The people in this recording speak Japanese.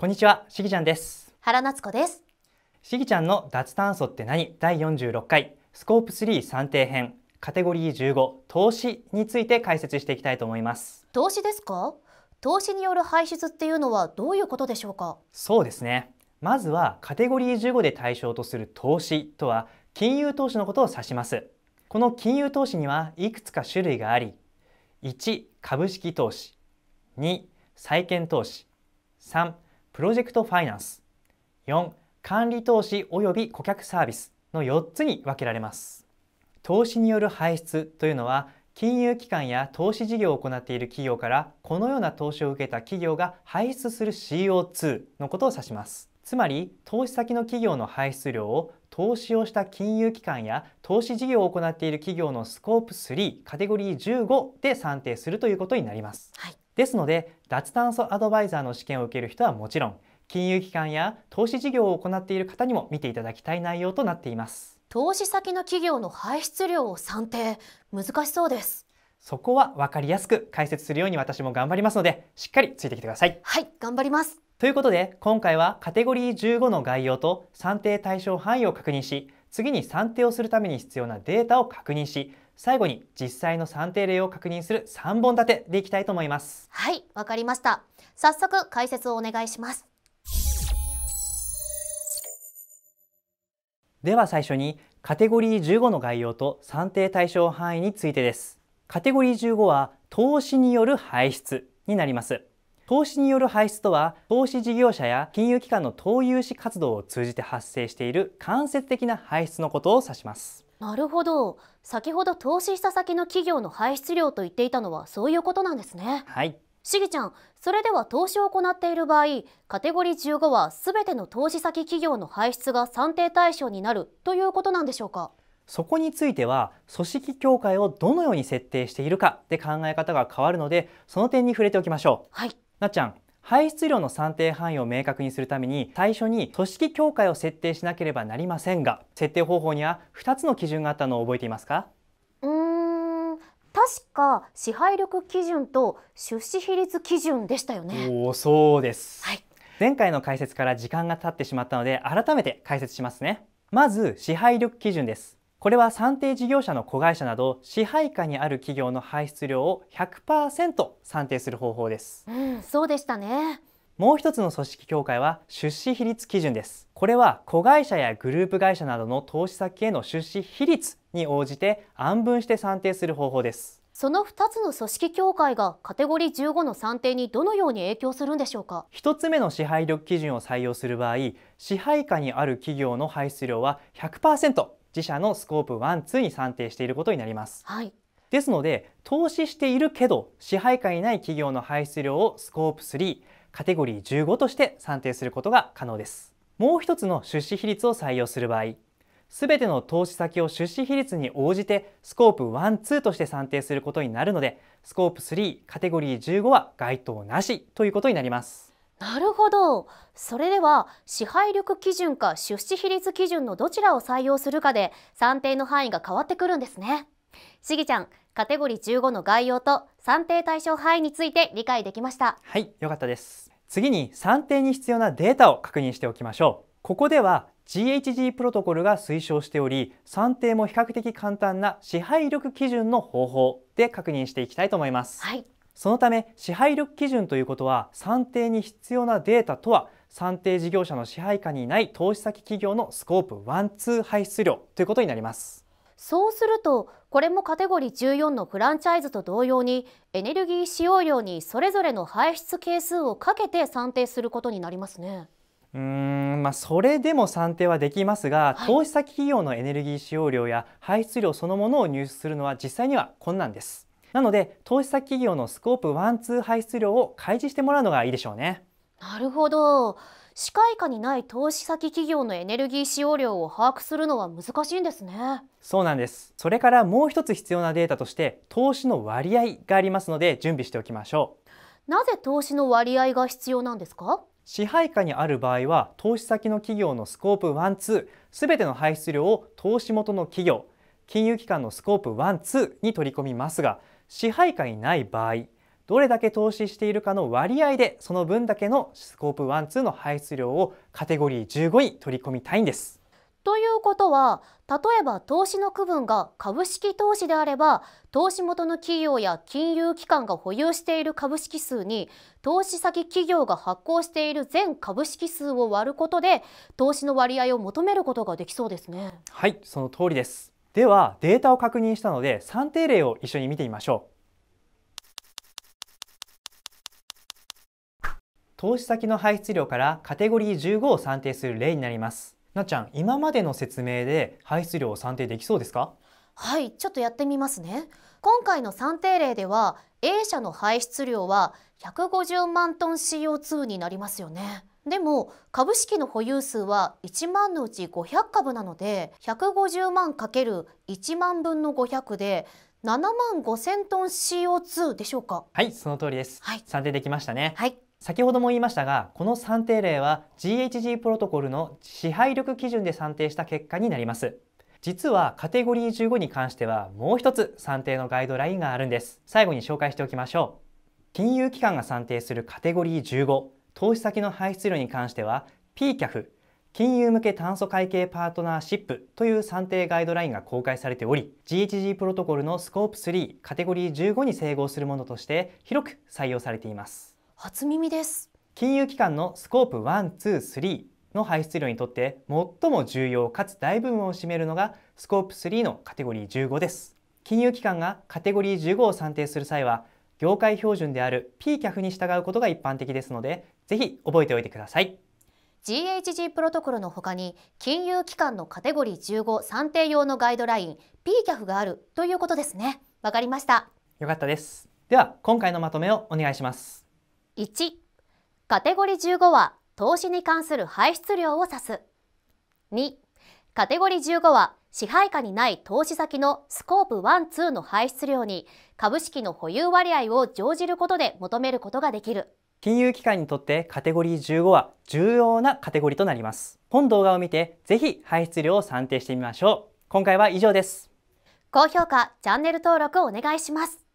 こんにちは、しぎちゃんです。原夏子です。しぎちゃんの脱炭素って何第46回スコープ3算定編カテゴリー15投資について解説していきたいと思います。投資ですか投資による排出っていうのはどういうことでしょうかそうですね。まずはカテゴリー15で対象とする投資とは金融投資のことを指します。この金融投資にはいくつか種類があり、1株式投資、2債券投資、3プロジェクトファイナンス4管理投資及び顧客サービスの4つに分けられます投資による排出というのは金融機関や投資事業を行っている企業からこのような投資を受けた企業が排出する CO2 のことを指しますつまり投資先の企業の排出量を投資をした金融機関や投資事業を行っている企業のスコープ3カテゴリー15で算定するということになります、はい、ですので脱炭素アドバイザーの試験を受ける人はもちろん金融機関や投資事業を行っている方にも見ていただきたい内容となっています投資先の企業の排出量を算定難しそうですそこは分かりやすく解説するように私も頑張りますのでしっかりついてきてくださいはい頑張りますということで今回はカテゴリー15の概要と算定対象範囲を確認し次に算定をするために必要なデータを確認し最後に実際の算定例を確認する3本立てでいきたいと思いますはいわかりました早速解説をお願いしますでは最初にカテゴリー15の概要と算定対象範囲についてですカテゴリー15は投資による排出になります投資による排出とは投資事業者や金融機関の投融資活動を通じて発生している間接的な排出のことを指しますなるほど先ほど投資した先の企業の排出量と言っていたのはそういうことなんですねはいしぎちゃんそれでは投資を行っている場合カテゴリー15は全ての投資先企業の排出が算定対象になるということなんでしょうかそこについては組織協会をどのように設定しているかで考え方が変わるのでその点に触れておきましょうはいなっちゃん排出量の算定範囲を明確にするために最初に組織境界を設定しなければなりませんが設定方法には2つの基準があったのを覚えていますかうん確か支配力基準と出資比率基準でしたよねおそうです、はい、前回の解説から時間が経ってしまったので改めて解説しますねまず支配力基準ですこれは算定事業者の子会社など支配下にある企業の排出量を100%算定する方法です、うん、そうでしたねもう一つの組織協会は出資比率基準ですこれは子会社やグループ会社などの投資先への出資比率に応じて案分して算定する方法ですその2つの組織協会がカテゴリー15の算定にどのように影響するんでしょうか1つ目の支配力基準を採用する場合支配下にある企業の排出量は100%自社のスコープ1、2に算定していることになります。はい、ですので投資しているけど支配下にない企業の排出量をスコープ3カテゴリー15として算定することが可能ですもう一つの出資比率を採用する場合すべての投資先を出資比率に応じてスコープ1、2として算定することになるのでスコープ3カテゴリー15は該当なしということになりますなるほどそれでは支配力基準か出資比率基準のどちらを採用するかで算定の範囲が変わってくるんですねしぎちゃんカテゴリー15の概要と算定対象範囲について理解できましたはい良かったです次に算定に必要なデータを確認しておきましょうここでは GHG プロトコルが推奨しており算定も比較的簡単な支配力基準の方法で確認していきたいと思います、はいそのため支配力基準ということは算定に必要なデータとは算定事業者の支配下にない投資先企業のスコープ1-2排出量ということになりますそうするとこれもカテゴリー14のフランチャイズと同様にエネルギー使用量にそれぞれの排出係数をかけて算定することになりますね。うんまあ、それでも算定はできますが、はい、投資先企業のエネルギー使用量や排出量そのものを入手するのは実際には困難です。なので投資先企業のスコープ1、2排出量を開示してもらうのがいいでしょうね。なるほど。視界下にない投資先企業のエネルギー使用量を把握するのは難しいんですね。そうなんです。それからもう一つ必要なデータとして投資の割合がありますので準備しておきましょう。なぜ投資の割合が必要なんですか支配下にある場合は投資先の企業のスコープ1、2べての排出量を投資元の企業、金融機関のスコープ1、2に取り込みますが支配下にない場合どれだけ投資しているかの割合でその分だけのスコープ12の排出量をカテゴリー15に取り込みたいんです。ということは例えば投資の区分が株式投資であれば投資元の企業や金融機関が保有している株式数に投資先企業が発行している全株式数を割ることで投資の割合を求めることができそうですね。はいその通りですではデータを確認したので算定例を一緒に見てみましょう投資先の排出量からカテゴリー15を算定する例になりますなっちゃん今までの説明で排出量を算定できそうですかはいちょっとやってみますね今回の算定例では A 社の排出量は150万トン CO2 になりますよねでも株式の保有数は1万のうち500株なので150万かける1万分の500で7万5000トン CO2 でしょうかはいその通りです、はい、算定できましたねはい先ほども言いましたがこの算定例は GHG プロトコルの支配力基準で算定した結果になります実はカテゴリー15に関してはもう一つ算定のガイドラインがあるんです最後に紹介しておきましょう金融機関が算定するカテゴリー15投資先の排出量に関しては PCAF 金融向け炭素会計パートナーシップという算定ガイドラインが公開されており GHG プロトコルのスコープ3カテゴリー15に整合するものとして広く採用されています初耳です金融機関のスコープ123の排出量にとって最も重要かつ大部分を占めるのがスコープ3のカテゴリー15です金融機関がカテゴリー15を算定する際は業界標準である PCAF に従うことが一般的ですので、ぜひ覚えておいてください。GHG プロトコルのほかに金融機関のカテゴリー15算定用のガイドライン PCAF があるということですね。わかりました。よかったです。では今回のまとめをお願いします。1カテゴリー15は投資に関する排出量を指す。2カテゴリー15は支配下にない投資先のスコープ1、2の排出量に株式の保有割合を乗じることで求めることができる。金融機関にとってカテゴリー15は重要なカテゴリーとなります。本動画を見てぜひ排出量を算定してみましょう。今回は以上です。高評価、チャンネル登録お願いします。